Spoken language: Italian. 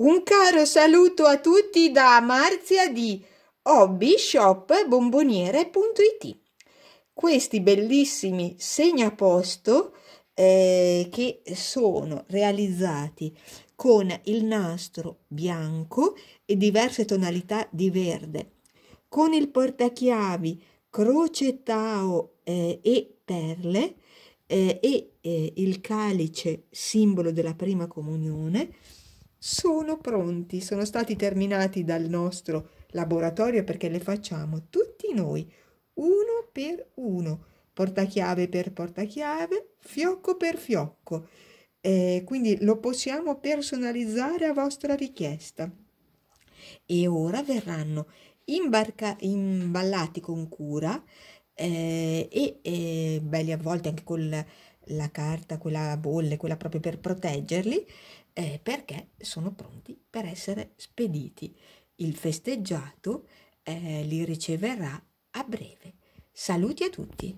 Un caro saluto a tutti da Marzia di hobbyshopbomboniere.it. Questi bellissimi segnaposto eh, che sono realizzati con il nastro bianco e diverse tonalità di verde, con il portachiavi crocettao eh, e perle eh, e eh, il calice simbolo della prima comunione sono pronti, sono stati terminati dal nostro laboratorio perché le facciamo tutti noi, uno per uno, portachiave per portachiave, fiocco per fiocco. Eh, quindi lo possiamo personalizzare a vostra richiesta. E ora verranno imbarca- imballati con cura eh, e eh, belli avvolti anche col la carta, quella bolle, quella proprio per proteggerli, eh, perché sono pronti per essere spediti. Il festeggiato eh, li riceverà a breve. Saluti a tutti!